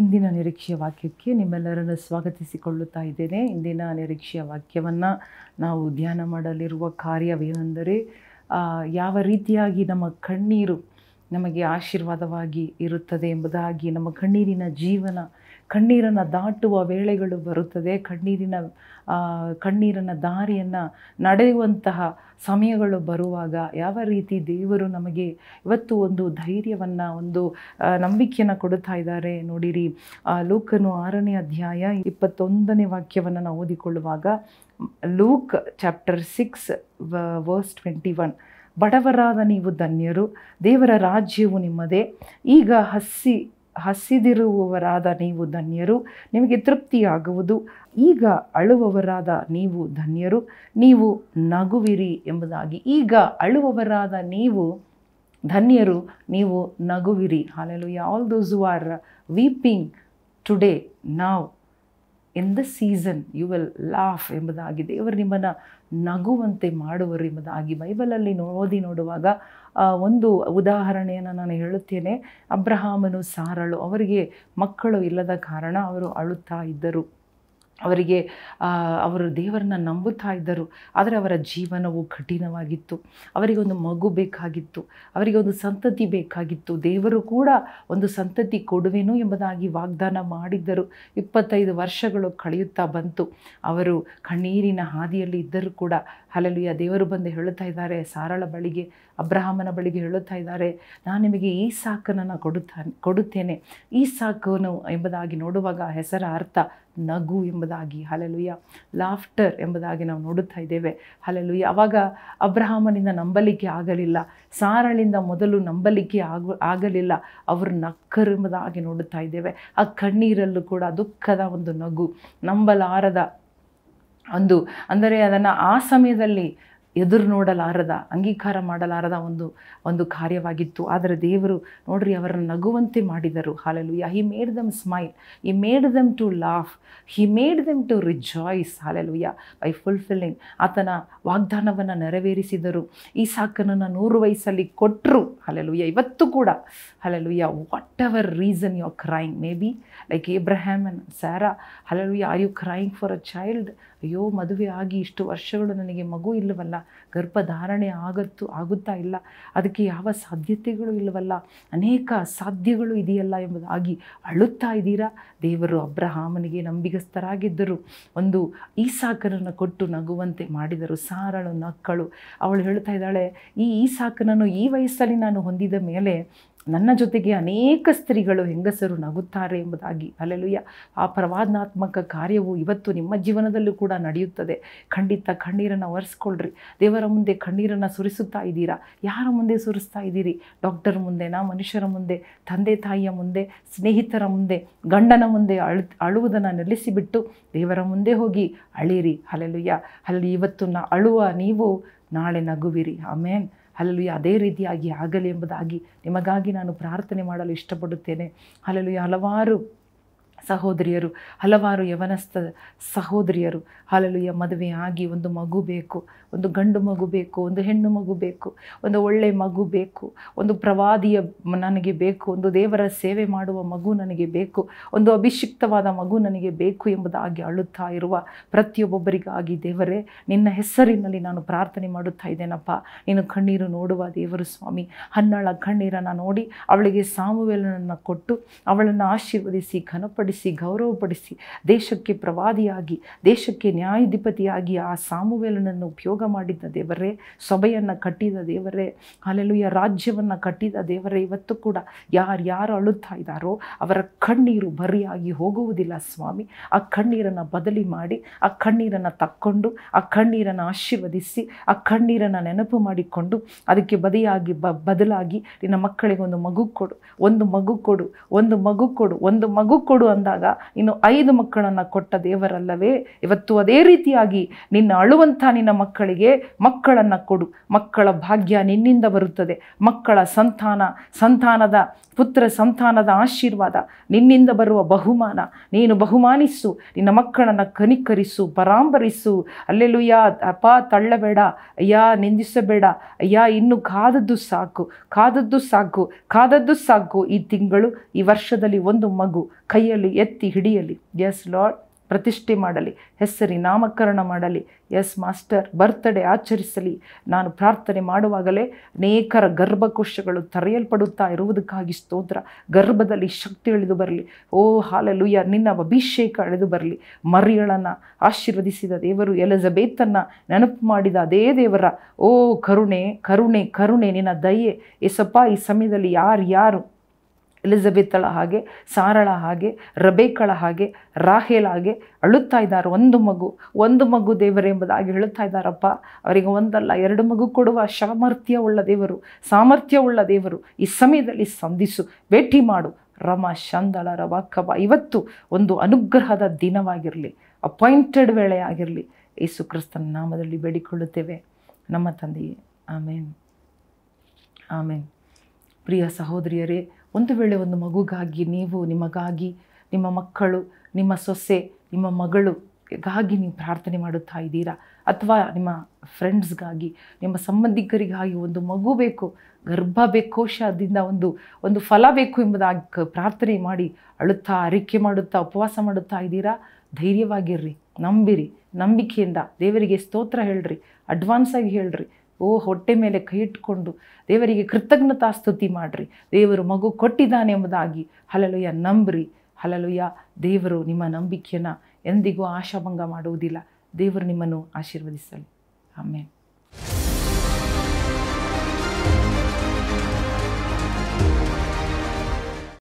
ಇಂದಿನ ನಿರೀಕ್ಷೆಯ ವಾಕ್ಯಕ್ಕೆ ನಿಮ್ಮೆಲ್ಲರನ್ನು ಸ್ವಾಗತಿಸಿಕೊಳ್ಳುತ್ತಾ ಇದ್ದೇನೆ ಇಂದಿನ ನಿರೀಕ್ಷೆಯ ವಾಕ್ಯವನ್ನು ನಾವು ಧ್ಯಾನ ಮಾಡಲಿರುವ ಕಾರ್ಯವೇನೆಂದರೆ ಯಾವ ರೀತಿಯಾಗಿ ನಮ್ಮ ಕಣ್ಣೀರು ನಮಗೆ ಆಶೀರ್ವಾದವಾಗಿ ಇರುತ್ತದೆ ಎಂಬುದಾಗಿ ನಮ್ಮ ಕಣ್ಣೀರಿನ ಜೀವನ ಕಣ್ಣೀರನ್ನು ದಾಟುವ ವೇಳೆಗಳು ಬರುತ್ತದೆ ಕಣ್ಣೀರಿನ ಕಣ್ಣೀರನ್ನು ದಾರಿಯನ್ನು ನಡೆಯುವಂತಹ ಸಮಯಗಳು ಬರುವಾಗ ಯಾವ ರೀತಿ ದೇವರು ನಮಗೆ ಇವತ್ತು ಒಂದು ಧೈರ್ಯವನ್ನು ಒಂದು ನಂಬಿಕೆಯನ್ನು ಕೊಡುತ್ತಾ ಇದ್ದಾರೆ ನೋಡಿರಿ ಲೂಕನು ಆರನೇ ಅಧ್ಯಾಯ ಇಪ್ಪತ್ತೊಂದನೇ ವಾಕ್ಯವನ್ನು ನಾವು ಓದಿಕೊಳ್ಳುವಾಗ Luke chapter six verse twenty one ಬಡವರಾದ ನೀವು ಧನ್ಯರು ದೇವರ ರಾಜ್ಯವು ನಿಮ್ಮದೇ ಈಗ ಹಸಿ ಹಸಿದಿರುವವರಾದ ನೀವು ಧನ್ಯರು ನಿಮಗೆ ತೃಪ್ತಿಯಾಗುವುದು ಈಗ ಅಳುವವರಾದ ನೀವು ಧನ್ಯರು ನೀವು ನಗುವಿರಿ ಎಂಬುದಾಗಿ ಈಗ ಅಳುವವರಾದ ನೀವು ಧನ್ಯರು ನೀವು ನಗುವಿರಿ hallelujah those are weeping today ನಾವು in the season you will laugh ಎಂಬುದಾಗಿ ದೇವರು ನಿಮ್ಮನ್ನು ನಗುವಂತೆ ಮಾಡುವರು ಎಂಬುದಾಗಿ ಬೈಬಲಲ್ಲಿ ಓದಿ ನೋಡುವಾಗ ಒಂದು ಉದಾಹರಣೆಯನ್ನು ನಾನು ಹೇಳುತ್ತೇನೆ ಅಬ್ರಹಾಮನು ಸಾರಳು ಅವರಿಗೆ ಮಕ್ಕಳು ಇಲ್ಲದ ಕಾರಣ ಅವರು ಅಳುತ್ತಾ ಇದ್ದರು ಅವರಿಗೆ ಅವರು ದೇವರನ್ನ ನಂಬುತ್ತಾ ಇದ್ದರು ಆದರೆ ಅವರ ಜೀವನವು ಕಠಿಣವಾಗಿತ್ತು ಅವರಿಗೆ ಒಂದು ಮಗು ಬೇಕಾಗಿತ್ತು ಅವರಿಗೆ ಒಂದು ಸಂತತಿ ಬೇಕಾಗಿತ್ತು ದೇವರು ಕೂಡ ಒಂದು ಸಂತತಿ ಕೊಡುವೆನು ಎಂಬುದಾಗಿ ವಾಗ್ದಾನ ಮಾಡಿದ್ದರು ಇಪ್ಪತ್ತೈದು ವರ್ಷಗಳು ಕಳೆಯುತ್ತಾ ಬಂತು ಅವರು ಕಣ್ಣೀರಿನ ಹಾದಿಯಲ್ಲಿ ಇದ್ದರೂ ಕೂಡ ಹಲಲುಯ ದೇವರು ಬಂದು ಹೇಳುತ್ತಾ ಇದ್ದಾರೆ ಸಾರಳ ಬಳಿಗೆ ಅಬ್ರಹಾಮನ ಬಳಿಗೆ ಹೇಳುತ್ತಾ ಇದ್ದಾರೆ ನಾನು ನಿಮಗೆ ಈ ಸಾಕನನ್ನು ಕೊಡುತ್ತಾ ಕೊಡುತ್ತೇನೆ ಈ ಸಾಕನು ಎಂಬುದಾಗಿ ನೋಡುವಾಗ ಹೆಸರ ಅರ್ಥ ನಗು ಎಂಬುದಾಗಿ ಹಲಲುಯ ಲಾಫ್ಟರ್ ಎಂಬುದಾಗಿ ನಾವು ನೋಡುತ್ತಾ ಇದ್ದೇವೆ ಹಲಲುಯ ಅವಾಗ ಅಬ್ರಹಾಮನಿಂದ ನಂಬಲಿಕ್ಕೆ ಆಗಲಿಲ್ಲ ಸಾರಳಿಂದ ಮೊದಲು ನಂಬಲಿಕ್ಕೆ ಆಗ ಆಗಲಿಲ್ಲ ಅವರು ನಕ್ಕರು ಎಂಬುದಾಗಿ ನೋಡುತ್ತಾ ಇದ್ದೇವೆ ಆ ಕಣ್ಣೀರಲ್ಲೂ ಕೂಡ ದುಃಖದ ಒಂದು ನಗು ನಂಬಲಾರದ ಒಂದು ಅಂದರೆ ಅದನ್ನು ಆ ಸಮಯದಲ್ಲಿ ಎದುರು ನೋಡಲಾರದ ಅಂಗೀಕಾರ ಮಾಡಲಾರದ ಒಂದು ಒಂದು ಕಾರ್ಯವಾಗಿತ್ತು ಆದರೆ ದೇವರು ನೋಡ್ರಿ ಅವರನ್ನು ನಗುವಂತೆ ಮಾಡಿದರು hallelujah he made them smile he made them to laugh he made them to rejoice hallelujah by fulfilling ಆತನ ವಾಗ್ದಾನವನ್ನು ನೆರವೇರಿಸಿದರು ಈ ಸಾಕನನ್ನು ನೂರು ವಯಸ್ಸಲ್ಲಿ ಕೊಟ್ಟರು ಹಾಲೆಲುಯ ಇವತ್ತು ಕೂಡ yeah whatever reason you are crying maybe like Abraham and Sarah hallelujah are you crying for a child ಅಯ್ಯೋ ಮದುವೆ ಆಗಿ ಇಷ್ಟು ವರ್ಷಗಳು ನನಗೆ ಮಗು ಇಲ್ಲವಲ್ಲ ಗರ್ಭಧಾರಣೆ ಆಗತ್ತು ಆಗುತ್ತಾ ಇಲ್ಲ ಅದಕ್ಕೆ ಯಾವ ಸಾಧ್ಯತೆಗಳು ಇಲ್ಲವಲ್ಲ ಅನೇಕ ಸಾಧ್ಯಗಳು ಇದೆಯಲ್ಲ ಎಂಬುದಾಗಿ ಅಳುತ್ತಾ ಇದ್ದೀರಾ ದೇವರು ಅಬ್ರಹಾಮನಿಗೆ ನಂಬಿಗಸ್ಥರಾಗಿದ್ದರು ಒಂದು ಈಸಾಕನನ್ನು ಕೊಟ್ಟು ನಗುವಂತೆ ಮಾಡಿದರು ಸಾರಳು ನಕ್ಕಳು ಅವಳು ಹೇಳ್ತಾ ಇದ್ದಾಳೆ ಈ ಸಾಕನನ್ನು ಈ ವಯಸ್ಸಲ್ಲಿ ನಾನು ಹೊಂದಿದ ಮೇಲೆ ನನ್ನ ಜೊತೆಗೆ ಅನೇಕ ಸ್ತ್ರೀಗಳು ಹೆಂಗಸರು ನಗುತ್ತಾರೆ ಎಂಬುದಾಗಿ ಅಲ್ಲೆಲುಯ್ಯ ಆ ಪ್ರವಾದನಾತ್ಮಕ ಕಾರ್ಯವು ಇವತ್ತು ನಿಮ್ಮ ಜೀವನದಲ್ಲೂ ಕೂಡ ನಡೆಯುತ್ತದೆ ಖಂಡಿತ ಕಣ್ಣೀರನ್ನು ಒರೆಸ್ಕೊಳ್ರಿ ದೇವರ ಮುಂದೆ ಕಣ್ಣೀರನ್ನು ಸುರಿಸುತ್ತಾ ಇದ್ದೀರಾ ಯಾರ ಮುಂದೆ ಸುರಿಸ್ತಾ ಇದ್ದೀರಿ ಡಾಕ್ಟರ್ ಮುಂದೆ ನಾ ಮನುಷ್ಯರ ಮುಂದೆ ತಂದೆ ತಾಯಿಯ ಮುಂದೆ ಸ್ನೇಹಿತರ ಮುಂದೆ ಗಂಡನ ಮುಂದೆ ಅಳು ಅಳುವುದನ್ನು ನಿಲ್ಲಿಸಿಬಿಟ್ಟು ದೇವರ ಮುಂದೆ ಹೋಗಿ ಅಳಿರಿ ಅಲೆಲುಯ್ಯ ಅಲ್ಲಿ ಇವತ್ತು ನಾ ಅಳುವ ನೀವು ನಾಳೆ ನಗುವಿರಿ ಆಮೇನ್ ಅಲ್ಲಲ್ಲಿ ಅದೇ ರೀತಿಯಾಗಿ ಆಗಲಿ ಎಂಬುದಾಗಿ ನಿಮಗಾಗಿ ನಾನು ಪ್ರಾರ್ಥನೆ ಮಾಡಲು ಇಷ್ಟಪಡುತ್ತೇನೆ ಹಲಲು ಹಲವಾರು ಸಹೋದರಿಯರು ಹಲವಾರು ಯವನಸ್ಥ ಸಹೋದರಿಯರು ಹಾಲಲುಯ್ಯ ಮದುವೆ ಆಗಿ ಒಂದು ಮಗು ಬೇಕು ಒಂದು ಗಂಡು ಮಗು ಬೇಕು ಒಂದು ಹೆಣ್ಣು ಮಗು ಬೇಕು ಒಂದು ಒಳ್ಳೆಯ ಮಗು ಬೇಕು ಒಂದು ಪ್ರವಾದಿಯ ನನಗೆ ಬೇಕು ಒಂದು ದೇವರ ಸೇವೆ ಮಾಡುವ ಮಗು ನನಗೆ ಬೇಕು ಒಂದು ಅಭಿಷಿಕ್ತವಾದ ಮಗು ನನಗೆ ಬೇಕು ಎಂಬುದಾಗಿ ಅಳುತ್ತಾ ಇರುವ ಪ್ರತಿಯೊಬ್ಬೊಬ್ಬರಿಗಾಗಿ ದೇವರೇ ನಿನ್ನ ಹೆಸರಿನಲ್ಲಿ ನಾನು ಪ್ರಾರ್ಥನೆ ಮಾಡುತ್ತಾ ಇದ್ದೇನಪ್ಪ ನೀನು ಕಣ್ಣೀರು ನೋಡುವ ದೇವರು ಸ್ವಾಮಿ ಹನ್ನಳ ಕಣ್ಣೀರನ್ನು ನೋಡಿ ಅವಳಿಗೆ ಸಾಮುವೆಲನನ್ನು ಕೊಟ್ಟು ಅವಳನ್ನು ಆಶೀರ್ವದಿಸಿ ಘನಪಡಿಸಿ ಗೌರವಿಸಿ ಗೌರವಪಡಿಸಿ ದೇಶಕ್ಕೆ ಪ್ರವಾದಿಯಾಗಿ ದೇಶಕ್ಕೆ ನ್ಯಾಯಾಧಿಪತಿಯಾಗಿ ಆ ಸಾಮುವೇಲನನ್ನು ಉಪಯೋಗ ಮಾಡಿದ್ದ ದೇವರೇ ಸಭೆಯನ್ನು ಕಟ್ಟಿದ ದೇವರೇ ಅಲ್ಲೆಲುಯ ರಾಜ್ಯವನ್ನು ಕಟ್ಟಿದ ದೇವರೇ ಇವತ್ತು ಕೂಡ ಯಾರ್ಯಾರು ಅಳುತ್ತಾ ಇದ್ದಾರೋ ಅವರ ಕಣ್ಣೀರು ಬರಿಯಾಗಿ ಹೋಗುವುದಿಲ್ಲ ಸ್ವಾಮಿ ಆ ಕಣ್ಣೀರನ್ನು ಬದಲಿ ಮಾಡಿ ಆ ಕಣ್ಣೀರನ್ನು ತಕ್ಕೊಂಡು ಆ ಕಣ್ಣೀರನ್ನು ಆಶೀರ್ವದಿಸಿ ಆ ಕಣ್ಣೀರನ್ನು ನೆನಪು ಮಾಡಿಕೊಂಡು ಅದಕ್ಕೆ ಬದಿಯಾಗಿ ಬ ಬದಲಾಗಿ ನಿನ್ನ ಮಕ್ಕಳಿಗೆ ಒಂದು ಮಗು ಕೊಡು ಒಂದು ಮಗು ಕೊಡು ಒಂದು ಮಗು ಕೊಡು ಒಂದು ಮಗು ಕೊಡು ಅಂತ ಬಂದಾಗ ಇನ್ನು ಐದು ಮಕ್ಕಳನ್ನು ಕೊಟ್ಟ ದೇವರಲ್ಲವೇ ಇವತ್ತು ಅದೇ ರೀತಿಯಾಗಿ ನಿನ್ನ ಅಳುವಂಥ ನಿನ್ನ ಮಕ್ಕಳಿಗೆ ಮಕ್ಕಳನ್ನು ಕೊಡು ಮಕ್ಕಳ ಭಾಗ್ಯ ನಿನ್ನಿಂದ ಬರುತ್ತದೆ ಮಕ್ಕಳ ಸಂತಾನ ಸಂತಾನದ ಪುತ್ರ ಸಂತಾನದ ಆಶೀರ್ವಾದ ನಿನ್ನಿಂದ ಬರುವ ಬಹುಮಾನ ನೀನು ಬಹುಮಾನಿಸು ನಿನ್ನ ಮಕ್ಕಳನ್ನು ಕನಿಕರಿಸು ಪರಾಂಬರಿಸು ಅಲ್ಲೆಲ್ಲೂ ಯಾ ಅಪ ತಳ್ಳಬೇಡ ಅಯ್ಯ ನಿಂದಿಸಬೇಡ ಅಯ್ಯ ಇನ್ನು ಕಾದದ್ದು ಸಾಕು ಕಾದದ್ದು ಸಾಕು ಕಾದದ್ದು ಸಾಕು ಈ ತಿಂಗಳು ಈ ವರ್ಷದಲ್ಲಿ ಒಂದು ಮಗು ಕೈಯಲ್ಲಿ ಎತ್ತಿ ಹಿಡಿಯಲಿ ಎಸ್ ಲಾರ್ಡ್ ಪ್ರತಿಷ್ಠೆ ಮಾಡಲಿ ಹೆಸರಿ ನಾಮಕರಣ ಮಾಡಲಿ ಎಸ್ ಮಾಸ್ಟರ್ ಬರ್ತ್ಡೇ ಆಚರಿಸಲಿ ನಾನು ಪ್ರಾರ್ಥನೆ ಮಾಡುವಾಗಲೇ ಅನೇಕರ ಗರ್ಭಕೋಶಗಳು ತರೆಯಲ್ಪಡುತ್ತಾ ಇರುವುದಕ್ಕಾಗಿ ಸ್ತೋತ್ರ ಗರ್ಭದಲ್ಲಿ ಶಕ್ತಿ ಇಳಿದು ಬರಲಿ ಓ ಹಾಲಲುಯ್ಯ ನಿನ್ನ ಅಭಿಷೇಕ ಎಳೆದು ಬರಲಿ ಮರಿಯಳನ್ನು ಆಶೀರ್ವದಿಸಿದ ದೇವರು ಎಲಜಬೇತನ್ನು ನೆನಪು ಮಾಡಿದ ಅದೇ ದೇವರ ಓ ಕರುಣೆ ಕರುಣೆ ಕರುಣೆ ನಿನ್ನ ದಯೆ ಎಸಪ್ಪ ಈ ಸಮಯದಲ್ಲಿ ಯಾರು ಯಾರು ಎಲಿಜಬೆತ್ಳ ಹಾಗೆ ಸಾರಳ ಹಾಗೆ ರಬೇಕಳ ಹಾಗೆ ರಾಹೇಲ್ ಹಾಗೆ ಅಳುತ್ತಾ ಇದ್ದಾರೆ ಒಂದು ಮಗು ಒಂದು ಮಗು ದೇವರು ಎಂಬುದಾಗಿ ಹೇಳುತ್ತಾ ಇದ್ದಾರಪ್ಪ ಅವರಿಗೆ ಒಂದಲ್ಲ ಎರಡು ಮಗು ಕೊಡುವ ಸಾಮರ್ಥ್ಯವುಳ್ಳ ದೇವರು ಸಾಮರ್ಥ್ಯವುಳ್ಳ ದೇವರು ಈ ಸಮಯದಲ್ಲಿ ಸಂಧಿಸು ಭೇಟಿ ಮಾಡು ರಮ ಶಂದಳ ರವ ಕಬ ಇವತ್ತು ಒಂದು ಅನುಗ್ರಹದ ದಿನವಾಗಿರಲಿ ಅಪಾಯಿಂಟೆಡ್ ವೇಳೆ ಆಗಿರಲಿ ಯೇಸು ಕ್ರಿಸ್ತನ ನಾಮದಲ್ಲಿ ಬೇಡಿಕೊಳ್ಳುತ್ತೇವೆ ನಮ್ಮ ತಂದೆಯೇ ಆಮೇನ್ ಆಮೇನ್ ಪ್ರಿಯ ಸಹೋದರಿಯರೇ ಒಂದು ವೇಳೆ ಒಂದು ಮಗುಗಾಗಿ ನೀವು ನಿಮಗಾಗಿ ನಿಮ್ಮ ಮಕ್ಕಳು ನಿಮ್ಮ ಸೊಸೆ ನಿಮ್ಮ ಮಗಳು ಗಾಗಿ ನೀವು ಪ್ರಾರ್ಥನೆ ಮಾಡುತ್ತಾ ಇದ್ದೀರಾ ಅಥವಾ ನಿಮ್ಮ ಫ್ರೆಂಡ್ಸ್ಗಾಗಿ ನಿಮ್ಮ ಸಂಬಂಧಿಕರಿಗಾಗಿ ಒಂದು ಮಗು ಬೇಕು ಗರ್ಭ ಬೇಕೋಶದಿಂದ ಒಂದು ಒಂದು ಫಲ ಬೇಕು ಎಂಬುದಾಗಿ ಪ್ರಾರ್ಥನೆ ಮಾಡಿ ಅಳುತ್ತಾ ಅರಿಕೆ ಮಾಡುತ್ತಾ ಉಪವಾಸ ಮಾಡುತ್ತಾ ಇದ್ದೀರಾ ಧೈರ್ಯವಾಗಿರ್ರಿ ನಂಬಿರಿ ನಂಬಿಕೆಯಿಂದ ದೇವರಿಗೆ ಸ್ತೋತ್ರ ಹೇಳ್ರಿ ಅಡ್ವಾನ್ಸಾಗಿ ಹೇಳ್ರಿ ಓ ಹೊಟ್ಟೆ ಮೇಲೆ ಕೈ ಇಟ್ಕೊಂಡು ದೇವರಿಗೆ ಕೃತಜ್ಞತಾ ಸ್ತುತಿ ಮಾಡಿರಿ ದೇವರು ಮಗು ಕೊಟ್ಟಿದ್ದಾನೆ ಎಂಬುದಾಗಿ ಹಲಲುಯ್ಯ ನಂಬ್ರಿ ಹಲಲುಯ್ಯ ದೇವರು ನಿಮ್ಮ ನಂಬಿಕೆಯನ್ನು ಎಂದಿಗೂ ಆಶಾಭಂಗ ಮಾಡುವುದಿಲ್ಲ ದೇವರು ನಿಮ್ಮನ್ನು ಆಶೀರ್ವದಿಸಲಿ ಆಮೇಲೆ